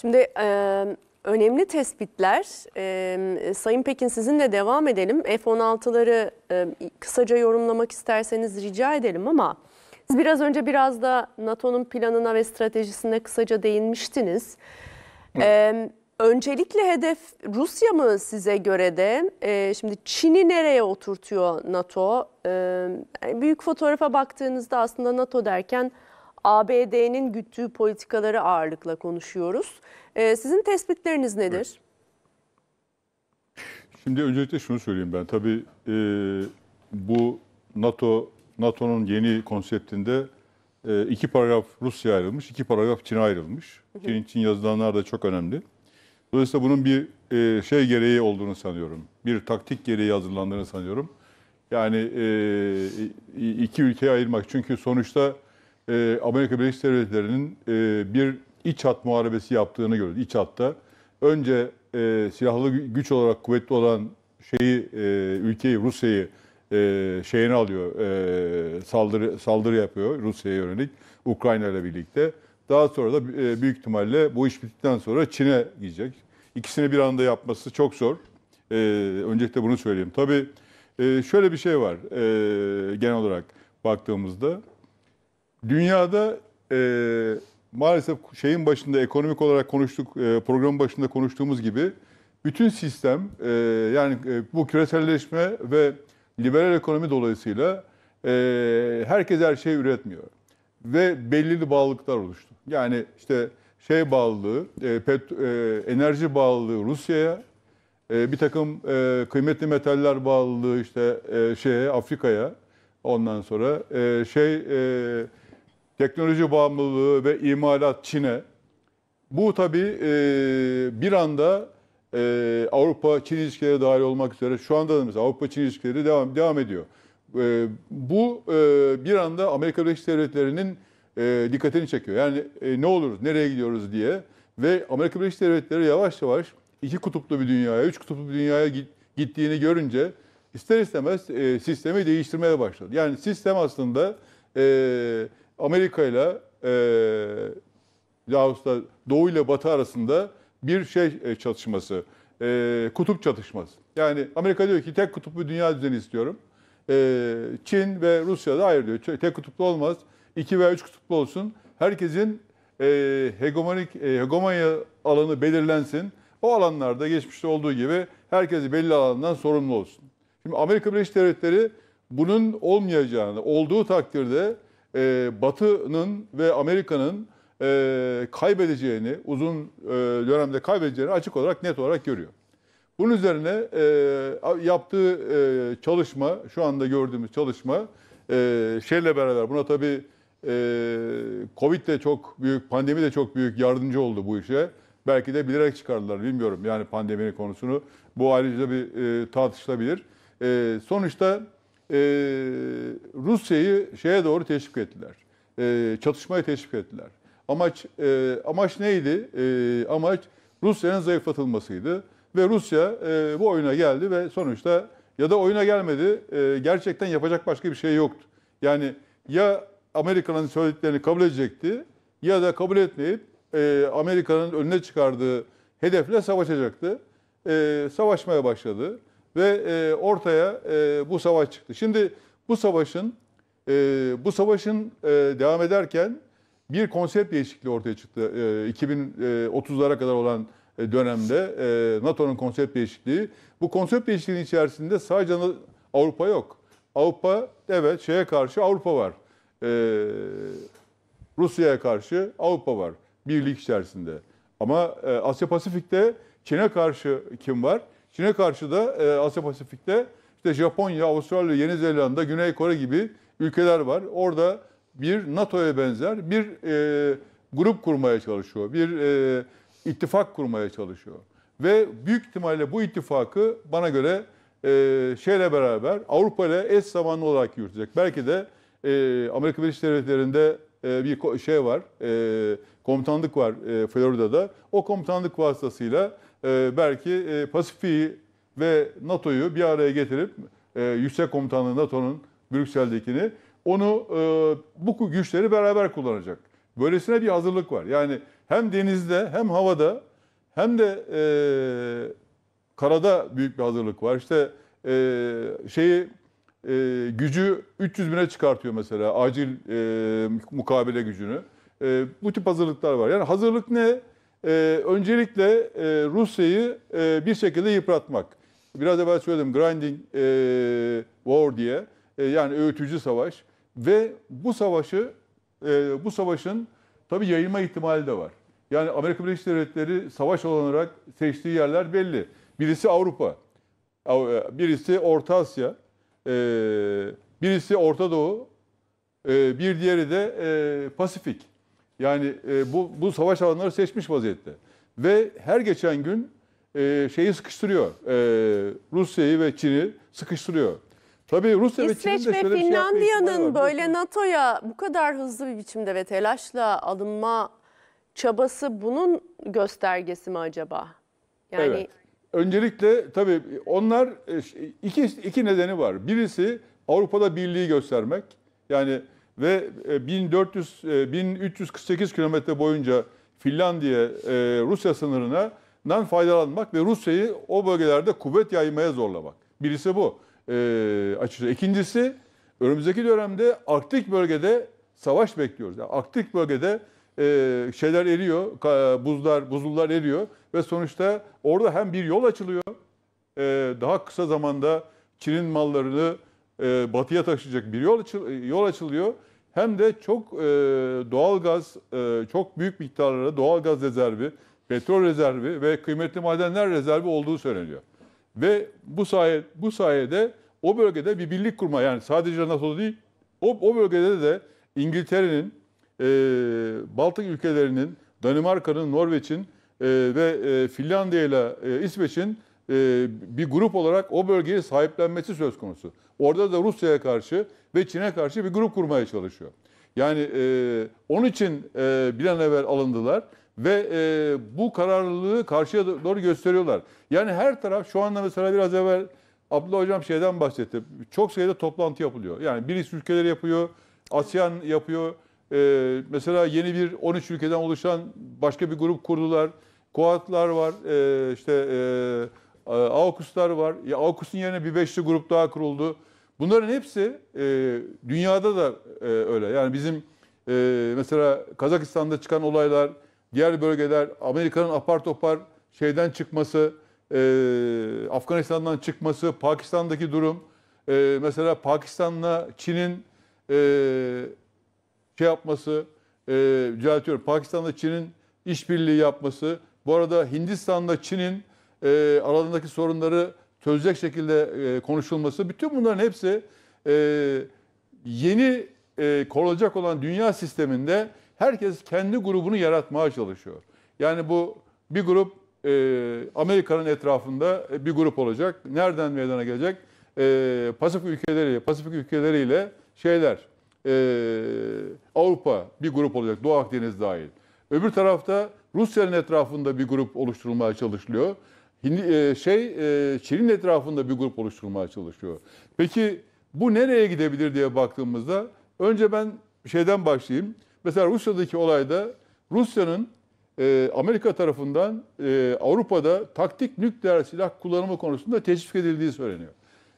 Şimdi e, önemli tespitler. E, Sayın Pekin sizinle devam edelim. F-16'ları e, kısaca yorumlamak isterseniz rica edelim ama siz biraz önce biraz da NATO'nun planına ve stratejisine kısaca değinmiştiniz. Evet. Öncelikle hedef Rusya mı size göre de? E, şimdi Çin'i nereye oturtuyor NATO? E, büyük fotoğrafa baktığınızda aslında NATO derken ABD'nin güttüğü politikaları ağırlıkla konuşuyoruz. Ee, sizin tespitleriniz nedir? Evet. Şimdi öncelikle şunu söyleyeyim ben. Tabii e, bu NATO NATO'nun yeni konseptinde e, iki paragraf Rusya ayrılmış, iki paragraf Çin'e ayrılmış. Çin için yazılanlar da çok önemli. Dolayısıyla bunun bir e, şey gereği olduğunu sanıyorum. Bir taktik gereği hazırlandığını sanıyorum. Yani e, iki ülkeye ayırmak. Çünkü sonuçta e, Amerika Birleşik Devletleri'nin e, bir iç hat muharebesi yaptığını görüyoruz. İç hatta önce e, silahlı güç olarak kuvvetli olan şeyi e, ülkeyi Rusya'yı e, şeyini alıyor e, saldırı saldırı yapıyor Rusya'ya yönelik Ukrayna ile birlikte. Daha sonra da e, büyük ihtimalle bu iş bittikten sonra Çin'e gidecek. İkisini bir anda yapması çok zor. E, öncelikle bunu söyleyeyim. Tabii e, şöyle bir şey var e, genel olarak baktığımızda dünyada e, maalesef şeyin başında ekonomik olarak konuştuk, e, programın başında konuştuğumuz gibi bütün sistem e, yani e, bu küreselleşme ve liberal ekonomi dolayısıyla e, herkes her şeyi üretmiyor. Ve belirli bağlılıklar oluştu. Yani işte şey bağlılığı, e, pet, e, enerji bağlılığı Rusya'ya, e, bir takım e, kıymetli metaller bağlılığı işte e, şeye Afrika'ya, ondan sonra e, şey e, teknoloji bağımlılığı ve imalat Çin'e. Bu tabii e, bir anda e, Avrupa-Çin ilişkileri dahil olmak üzere şu anda da mesela Avrupa-Çin ilişkileri devam, devam ediyor. E, bu e, bir anda Amerika Birleşik Devletleri'nin e, dikkatini çekiyor. Yani e, ne oluruz, nereye gidiyoruz diye. Ve Amerika Birleşik Devletleri yavaş yavaş iki kutuplu bir dünyaya, üç kutuplu bir dünyaya gittiğini görünce ister istemez e, sistemi değiştirmeye başladı. Yani sistem aslında e, Amerika ile Laos'ta e, Doğu ile Batı arasında bir şey e, çatışması, e, kutup çatışması. Yani Amerika diyor ki tek kutuplu dünya düzeni istiyorum. E, Çin ve Rusya da hayır diyor. Tek kutuplu olmaz. İki veya üç kutuplu olsun. Herkesin e, hegemonik e, hegemonya alanı belirlensin. O alanlarda geçmişte olduğu gibi herkesi belli alandan sorumlu olsun. Şimdi Amerika Birleşik Devletleri bunun olmayacağını, olduğu takdirde e, Batı'nın ve Amerika'nın e, kaybedeceğini, uzun e, dönemde kaybedeceğini açık olarak, net olarak görüyor. Bunun üzerine e, yaptığı e, çalışma, şu anda gördüğümüz çalışma, e, şeyle beraber buna tabii e, Covid de çok büyük, pandemi de çok büyük yardımcı oldu bu işe. Belki de bilerek çıkardılar, bilmiyorum yani pandeminin konusunu. Bu ayrıca bir e, tartışılabilir. E, sonuçta e, Rusya'yı şeye doğru teşvik ettiler. E, çatışmaya teşvik ettiler. Amaç e, amaç neydi? E, amaç Rusya'nın zayıflatılmasıydı ve Rusya e, bu oyuna geldi ve sonuçta ya da oyuna gelmedi. E, gerçekten yapacak başka bir şey yoktu. Yani ya Amerika'nın söylediklerini kabul edecekti ya da kabul etmeyip e, Amerika'nın önüne çıkardığı hedefle savaşacaktı. E, savaşmaya başladı. Ve e, ortaya e, bu savaş çıktı. Şimdi bu savaşın e, bu savaşın e, devam ederken bir konsept değişikliği ortaya çıktı. E, 2030'lara kadar olan e, dönemde e, NATO'nun konsept değişikliği. Bu konsept değişikliğinin içerisinde sadece Avrupa yok. Avrupa evet şeye karşı Avrupa var. E, Rusya'ya karşı Avrupa var birlik içerisinde. Ama e, Asya Pasifik'te Çin'e karşı kim var? Çin'e karşı da e, Asya Pasifik'te işte Japonya, Avustralya, Yeni Zelanda, Güney Kore gibi ülkeler var. Orada bir NATO'ya benzer bir e, grup kurmaya çalışıyor. Bir e, ittifak kurmaya çalışıyor. Ve büyük ihtimalle bu ittifakı bana göre e, şeyle beraber Avrupa ile eş zamanlı olarak yürütecek. Belki de e, Amerika Birleşik Devletleri'nde e, bir şey var, e, komutanlık var e, Florida'da. O komutanlık vasıtasıyla e, belki e, Pasifik'i ve NATO'yu bir araya getirip e, Yüksek Komutanlığı NATO'nun Brüksel'dekini onu e, bu güçleri beraber kullanacak. Böylesine bir hazırlık var. Yani hem denizde hem havada hem de e, karada büyük bir hazırlık var. İşte e, şeyi e, gücü 300 bine çıkartıyor mesela acil e, mukabele gücünü. E, bu tip hazırlıklar var. Yani hazırlık ne? e, öncelikle e, Rusya'yı e, bir şekilde yıpratmak. Biraz evvel söyledim grinding e, war diye e, yani öğütücü savaş ve bu savaşı e, bu savaşın tabi yayılma ihtimali de var. Yani Amerika Birleşik Devletleri savaş olarak seçtiği yerler belli. Birisi Avrupa, e, birisi Orta Asya, e, birisi Orta Doğu, e, bir diğeri de e, Pasifik. Yani e, bu, bu savaş alanları seçmiş vaziyette. Ve her geçen gün e, şeyi sıkıştırıyor. E, Rusya'yı ve Çin'i sıkıştırıyor. Tabii Rusya İsveç ve, şöyle şey Finlandiya'nın şey böyle NATO'ya bu kadar hızlı bir biçimde ve telaşla alınma çabası bunun göstergesi mi acaba? Yani evet. Öncelikle tabii onlar e, iki, iki nedeni var. Birisi Avrupa'da birliği göstermek. Yani ve 1400 e, 1348 e, kilometre boyunca Finlandiya e, Rusya sınırına sınırından faydalanmak ve Rusya'yı o bölgelerde kuvvet yaymaya zorlamak. Birisi bu. E, açıkçası. İkincisi önümüzdeki dönemde Arktik bölgede savaş bekliyoruz. Yani Arktik bölgede şeyler eriyor, buzlar, buzullar eriyor ve sonuçta orada hem bir yol açılıyor, daha kısa zamanda Çin'in mallarını batıya taşıyacak bir yol, yol açılıyor hem de çok e, doğalgaz, e, çok büyük miktarlara doğalgaz rezervi, petrol rezervi ve kıymetli madenler rezervi olduğu söyleniyor. Ve bu sayede, bu sayede o bölgede bir birlik kurma yani sadece NATO değil, o, o bölgede de İngiltere'nin, e, Baltık ülkelerinin, Danimarka'nın, Norveç'in e, ve e, Finlandiya ile İsveç'in e, bir grup olarak o bölgeyi sahiplenmesi söz konusu. Orada da Rusya'ya karşı ve Çin'e karşı bir grup kurmaya çalışıyor. Yani e, onun için e, bir an evvel alındılar ve e, bu kararlılığı karşıya doğru gösteriyorlar. Yani her taraf şu anda mesela biraz evvel Abdullah Hocam şeyden bahsetti. Çok sayıda toplantı yapılıyor. Yani birisi ülkeleri yapıyor, ASEAN yapıyor. E, mesela yeni bir 13 ülkeden oluşan başka bir grup kurdular. Kuatlar var, e, işte... E, ee, AUKUS'lar var. Ya AUKUS'un yerine bir beşli grup daha kuruldu. Bunların hepsi e, dünyada da e, öyle. Yani bizim e, mesela Kazakistan'da çıkan olaylar, diğer bölgeler, Amerika'nın apar topar şeyden çıkması, e, Afganistan'dan çıkması, Pakistan'daki durum, e, mesela Pakistan'la Çin'in e, şey yapması, e, düzeltiyorum, Pakistan'la Çin'in işbirliği yapması, bu arada Hindistan'da Çin'in e, aralarındaki sorunları çözecek şekilde e, konuşulması bütün bunların hepsi e, yeni e, korulacak olan dünya sisteminde herkes kendi grubunu yaratmaya çalışıyor. Yani bu bir grup e, Amerika'nın etrafında bir grup olacak. Nereden meydana gelecek? E, Pasifik ülkeleri, Pasifik ülkeleriyle şeyler, e, Avrupa bir grup olacak, Doğu Akdeniz dahil. Öbür tarafta Rusya'nın etrafında bir grup oluşturulmaya çalışılıyor. E, şey Çin'in e, etrafında bir grup oluşturmaya çalışıyor. Peki bu nereye gidebilir diye baktığımızda önce ben şeyden başlayayım. Mesela Rusya'daki olayda Rusya'nın e, Amerika tarafından Avrupa'da taktik nükleer silah kullanımı konusunda teşvik edildiği söyleniyor.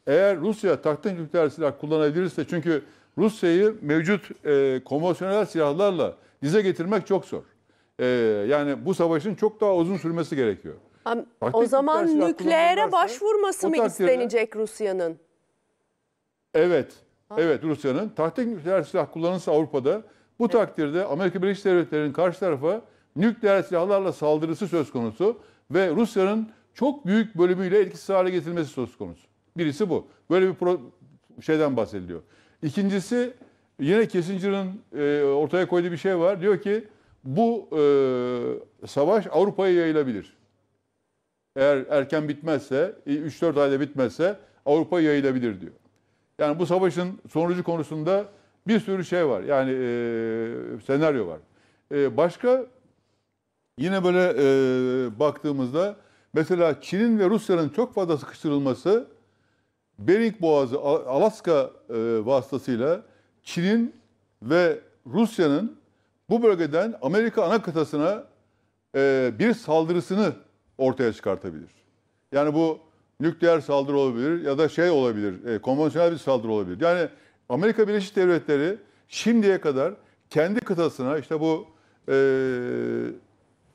Eğer Rusya taktik nükleer silah kullanabilirse çünkü Rusya'yı mevcut e, konvansiyonel silahlarla dize getirmek çok zor. E, yani bu savaşın çok daha uzun sürmesi gerekiyor. Am- o zaman nükleere başvurması mı takdirde- istenecek Rusya'nın? Evet. Evet Rusya'nın taktik nükleer silah kullanırsa Avrupa'da bu takdirde Amerika Birleşik Devletleri'nin karşı tarafa nükleer silahlarla saldırısı söz konusu ve Rusya'nın çok büyük bölümüyle etkisiz hale getirilmesi söz konusu. Birisi bu. Böyle bir pro- şeyden bahsediliyor. İkincisi yine Kissinger'ın e, ortaya koyduğu bir şey var. Diyor ki bu e, savaş Avrupa'ya yayılabilir eğer erken bitmezse, 3-4 e, ayda bitmezse Avrupa yayılabilir diyor. Yani bu savaşın sonucu konusunda bir sürü şey var. Yani e, senaryo var. E, başka yine böyle e, baktığımızda mesela Çin'in ve Rusya'nın çok fazla sıkıştırılması Bering Boğazı Alaska e, vasıtasıyla Çin'in ve Rusya'nın bu bölgeden Amerika ana kıtasına e, bir saldırısını ortaya çıkartabilir. Yani bu nükleer saldırı olabilir ya da şey olabilir, e, konvansiyonel bir saldırı olabilir. Yani Amerika Birleşik Devletleri şimdiye kadar kendi kıtasına işte bu e,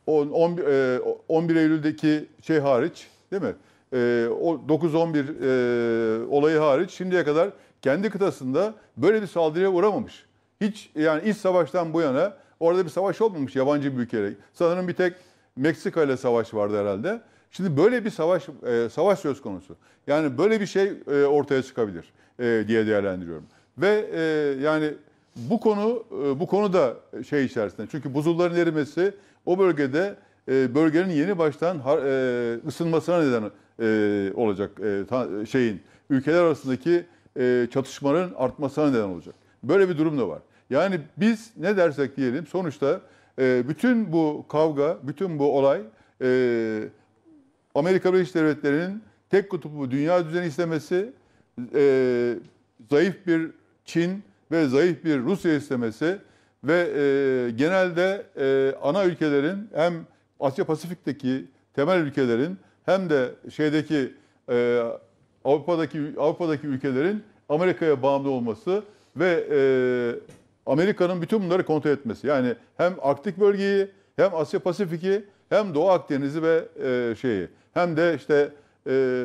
on, on, e, 11 Eylül'deki şey hariç değil mi? E, 9-11 e, olayı hariç şimdiye kadar kendi kıtasında böyle bir saldırıya uğramamış. Hiç yani iç savaştan bu yana orada bir savaş olmamış yabancı bir ülkeyle. Sanırım bir tek Meksika ile savaş vardı herhalde. Şimdi böyle bir savaş e, savaş söz konusu. Yani böyle bir şey e, ortaya çıkabilir e, diye değerlendiriyorum. Ve e, yani bu konu e, bu konu da şey içerisinde. Çünkü buzulların erimesi o bölgede e, bölgenin yeni baştan e, ısınmasına neden e, olacak e, ta, şeyin ülkeler arasındaki e, çatışmanın artmasına neden olacak. Böyle bir durum da var. Yani biz ne dersek diyelim sonuçta e, bütün bu kavga, bütün bu olay e, Amerika Birleşik Devletleri'nin tek kutuplu dünya düzeni istemesi, e, zayıf bir Çin ve zayıf bir Rusya istemesi ve e, genelde e, ana ülkelerin hem Asya Pasifik'teki temel ülkelerin hem de şeydeki e, Avrupa'daki Avrupa'daki ülkelerin Amerika'ya bağımlı olması ve e, Amerika'nın bütün bunları kontrol etmesi. Yani hem Arktik bölgeyi, hem Asya Pasifik'i, hem Doğu Akdeniz'i ve e, şeyi, hem de işte e,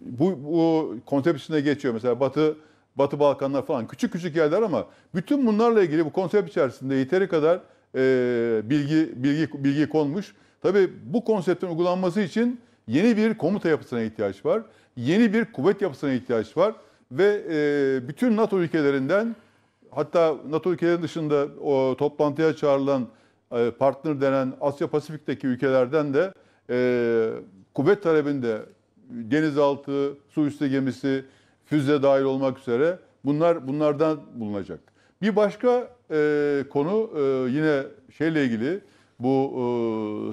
bu, bu konsept geçiyor. Mesela Batı Batı Balkanlar falan küçük küçük yerler ama bütün bunlarla ilgili bu konsept içerisinde yeteri kadar e, bilgi bilgi bilgi konmuş. Tabii bu konseptin uygulanması için yeni bir komuta yapısına ihtiyaç var. Yeni bir kuvvet yapısına ihtiyaç var ve e, bütün NATO ülkelerinden hatta NATO ülkelerinin dışında o toplantıya çağrılan e, partner denen Asya Pasifik'teki ülkelerden de e, kuvvet talebinde denizaltı, su üstü gemisi, füze dahil olmak üzere bunlar bunlardan bulunacak. Bir başka e, konu e, yine şeyle ilgili bu e,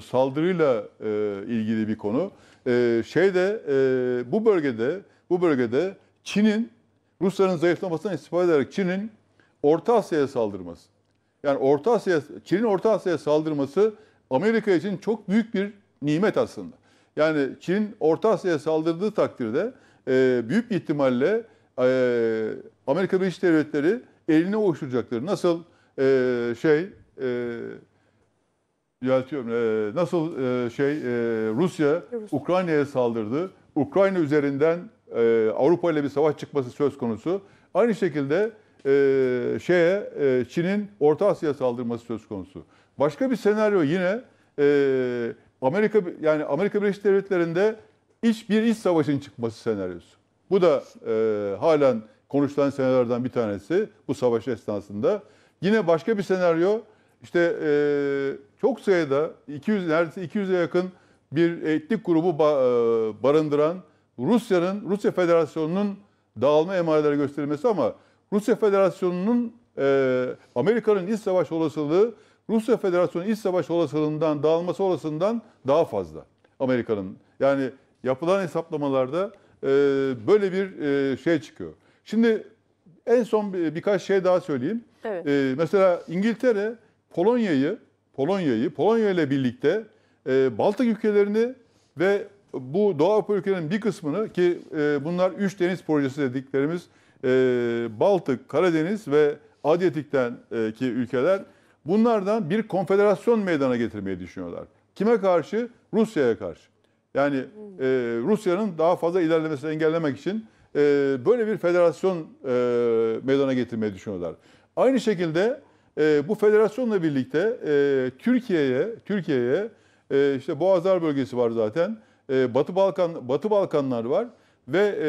saldırıyla e, ilgili bir konu. E, şeyde e, bu bölgede bu bölgede Çin'in Rusların zayıflamasından istifade ederek Çin'in Orta Asya'ya saldırması. Yani Orta Asya, Çin'in Orta Asya'ya saldırması Amerika için çok büyük bir nimet aslında. Yani Çin Orta Asya'ya saldırdığı takdirde e, büyük bir ihtimalle e, Amerika Birleşik Devletleri eline ulaştıracakları. Nasıl e, şey e, düzeltiyorum. E, nasıl e, şey e, Rusya, Ukrayna'ya saldırdı. Ukrayna üzerinden e, Avrupa ile bir savaş çıkması söz konusu. Aynı şekilde e, şeye e, Çin'in Orta Asya saldırması söz konusu. Başka bir senaryo yine e, Amerika yani Amerika Birleşik Devletleri'nde iç bir iç savaşın çıkması senaryosu. Bu da e, halen konuşulan senaryolardan bir tanesi bu savaş esnasında. Yine başka bir senaryo işte e, çok sayıda 200 neredeyse 200'e yakın bir etnik grubu e, barındıran Rusya'nın Rusya Federasyonu'nun dağılma emareleri gösterilmesi ama Rusya Federasyonu'nun e, Amerika'nın iç savaş olasılığı Rusya Federasyonu iç savaş olasılığından dağılması olasılığından daha fazla Amerika'nın. Yani yapılan hesaplamalarda e, böyle bir e, şey çıkıyor. Şimdi en son bir, birkaç şey daha söyleyeyim. Evet. E, mesela İngiltere Polonya'yı Polonya'yı Polonya ile birlikte e, Baltık ülkelerini ve bu Doğu Avrupa ülkelerinin bir kısmını ki e, bunlar 3 deniz projesi dediklerimiz e, Baltık, Karadeniz ve Adriyatik'ten e, ki ülkeler bunlardan bir konfederasyon meydana getirmeyi düşünüyorlar. Kime karşı? Rusya'ya karşı. Yani e, Rusya'nın daha fazla ilerlemesini engellemek için e, böyle bir federasyon e, meydana getirmeyi düşünüyorlar. Aynı şekilde e, bu federasyonla birlikte e, Türkiye'ye Türkiye'ye e, işte Boğazlar bölgesi var zaten. E, Batı Balkan Batı Balkanlar var ve e,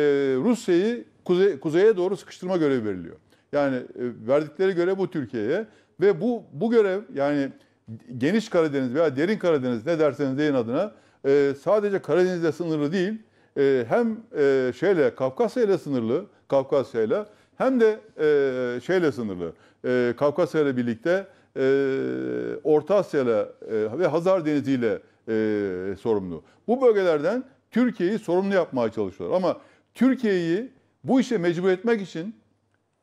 Rusya'yı kuze, kuzeye doğru sıkıştırma görevi veriliyor. Yani e, verdikleri görev bu Türkiye'ye ve bu bu görev yani geniş Karadeniz veya derin Karadeniz ne derseniz deyin adına e, sadece Karadeniz'le sınırlı değil e, hem e, şeyle Kafkasya ile sınırlı Kafkasya ile hem de e, şeyle sınırlı e, Kafkasya ile birlikte e, Orta Asya ile e, ve Hazar Denizi ile e, sorumlu. Bu bölgelerden Türkiye'yi sorumlu yapmaya çalışıyorlar ama Türkiye'yi bu işe mecbur etmek için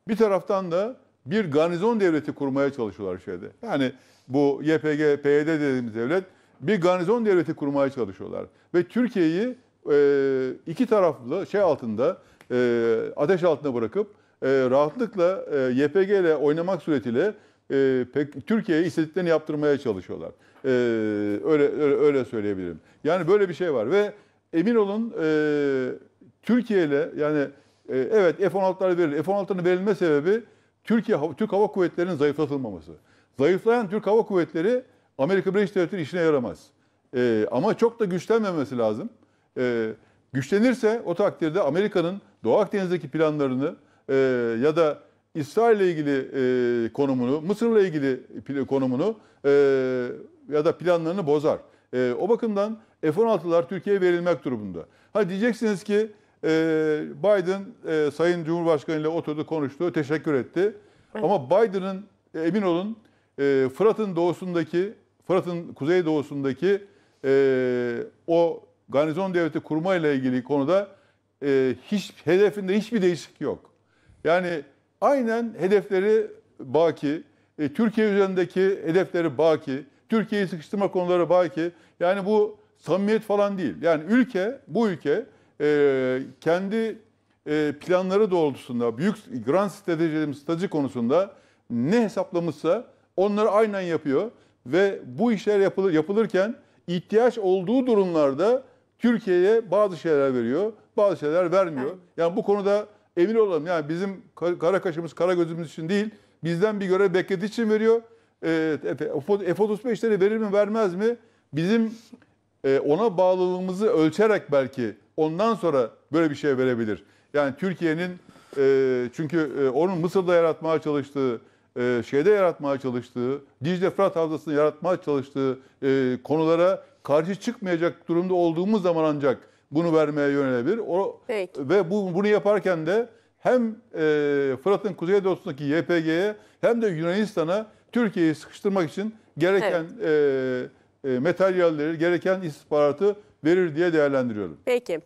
bir taraftan da bir garnizon devleti kurmaya çalışıyorlar şeyde. Yani bu YPG, PYD dediğimiz devlet bir garnizon devleti kurmaya çalışıyorlar. Ve Türkiye'yi e, iki taraflı şey altında, e, ateş altında bırakıp e, rahatlıkla e, YPG ile oynamak suretiyle e, pek Türkiye'ye istediklerini yaptırmaya çalışıyorlar. E, öyle, öyle öyle söyleyebilirim. Yani böyle bir şey var ve emin olun e, Türkiye ile yani e, evet F-16'lar verilir. F-16'ların verilme sebebi Türkiye Türk Hava Kuvvetleri'nin zayıflatılmaması. Zayıflayan Türk Hava Kuvvetleri Amerika Birleşik Devletleri işine yaramaz. E, ama çok da güçlenmemesi lazım. E, güçlenirse o takdirde Amerika'nın Doğu Akdeniz'deki planlarını e, ya da İsrail ile ilgili e, konumunu, Mısır'la ilgili konumunu e, ya da planlarını bozar. E, o bakımdan F-16'lar Türkiye'ye verilmek durumunda. Ha diyeceksiniz ki ee, Biden e, Sayın Cumhurbaşkanı ile oturdu, konuştu, teşekkür etti. Evet. Ama Biden'ın e, emin olun e, Fırat'ın doğusundaki, Fırat'ın kuzey doğusundaki o garnizon devleti kurma ile ilgili konuda e, hiç hedefinde hiçbir değişik yok. Yani aynen hedefleri baki, Türkiye üzerindeki hedefleri baki, Türkiye'yi sıkıştırma konuları baki. Yani bu samimiyet falan değil. Yani ülke, bu ülke e, kendi e, planları doğrultusunda, büyük grand stratejilerimiz strateji konusunda ne hesaplamışsa onları aynen yapıyor. Ve bu işler yapılır, yapılırken ihtiyaç olduğu durumlarda Türkiye'ye bazı şeyler veriyor, bazı şeyler vermiyor. Yani bu konuda emin olalım. Yani bizim kara kaşımız, kara gözümüz için değil, bizden bir görev beklediği için veriyor. F-35'leri verir mi, vermez mi? Bizim e, ona bağlılığımızı ölçerek belki ondan sonra böyle bir şey verebilir. Yani Türkiye'nin e, çünkü e, onun Mısır'da yaratmaya çalıştığı, e, şeyde yaratmaya çalıştığı, Dicle Fırat Havzası'nı yaratmaya çalıştığı e, konulara karşı çıkmayacak durumda olduğumuz zaman ancak bunu vermeye yönelebilir. O, Ve bu, bunu yaparken de hem e, Fırat'ın kuzey doğusundaki YPG'ye hem de Yunanistan'a Türkiye'yi sıkıştırmak için gereken evet. e, e, materyalleri, gereken istihbaratı verir diye değerlendiriyorum. Peki.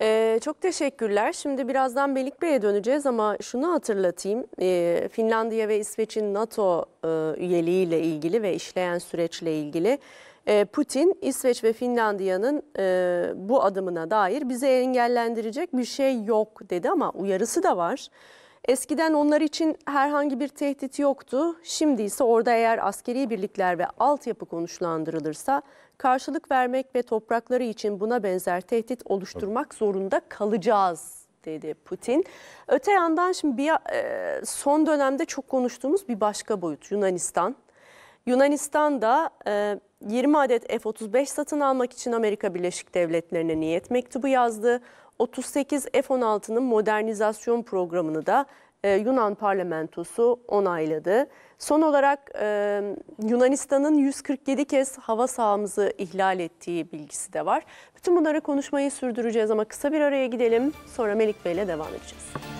Ee, çok teşekkürler. Şimdi birazdan Belik Bey'e döneceğiz ama şunu hatırlatayım. Ee, Finlandiya ve İsveç'in NATO e, üyeliğiyle ilgili ve işleyen süreçle ilgili e, Putin, İsveç ve Finlandiya'nın e, bu adımına dair bize engellendirecek bir şey yok dedi ama uyarısı da var. Eskiden onlar için herhangi bir tehdit yoktu. Şimdi ise orada eğer askeri birlikler ve altyapı konuşlandırılırsa karşılık vermek ve toprakları için buna benzer tehdit oluşturmak zorunda kalacağız dedi Putin. Öte yandan şimdi bir e, son dönemde çok konuştuğumuz bir başka boyut Yunanistan. Yunanistan da 20 e, adet F-35 satın almak için Amerika Birleşik Devletleri'ne niyet mektubu yazdı. 38 F-16'nın modernizasyon programını da e, Yunan parlamentosu onayladı. Son olarak e, Yunanistan'ın 147 kez hava sahamızı ihlal ettiği bilgisi de var. Bütün bunları konuşmayı sürdüreceğiz ama kısa bir araya gidelim. Sonra Melik Bey ile devam edeceğiz.